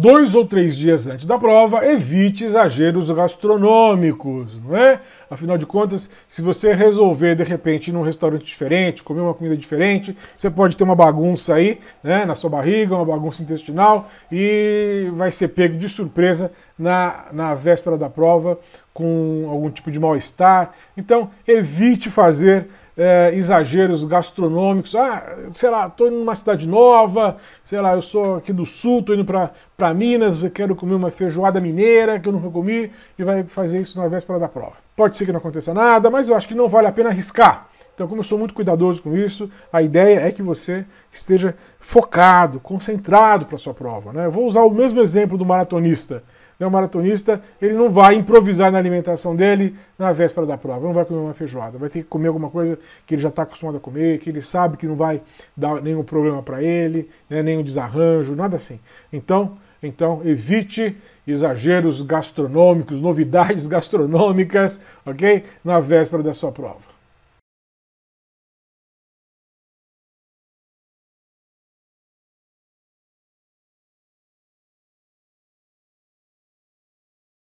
dois ou três dias antes da prova, evite exageros gastronômicos, não é? Afinal de contas, se você resolver de repente ir num restaurante diferente, comer uma comida diferente, você pode ter uma bagunça aí, né, na sua barriga, uma bagunça intestinal e vai ser pego de surpresa na, na véspera da prova com algum tipo de mal-estar. Então, evite fazer é, exageros gastronômicos. Ah, sei lá, estou indo numa cidade nova, sei lá, eu sou aqui do sul, estou indo para Minas, quero comer uma feijoada mineira que eu nunca comi, e vai fazer isso na véspera da prova. Pode ser que não aconteça nada, mas eu acho que não vale a pena arriscar. Então, como eu sou muito cuidadoso com isso, a ideia é que você esteja focado, concentrado para a sua prova. Né? Eu vou usar o mesmo exemplo do maratonista. Né? O maratonista ele não vai improvisar na alimentação dele na véspera da prova, não vai comer uma feijoada, vai ter que comer alguma coisa que ele já está acostumado a comer, que ele sabe que não vai dar nenhum problema para ele, né? nenhum desarranjo, nada assim. Então, então evite exageros gastronômicos, novidades gastronômicas, ok? Na véspera da sua prova.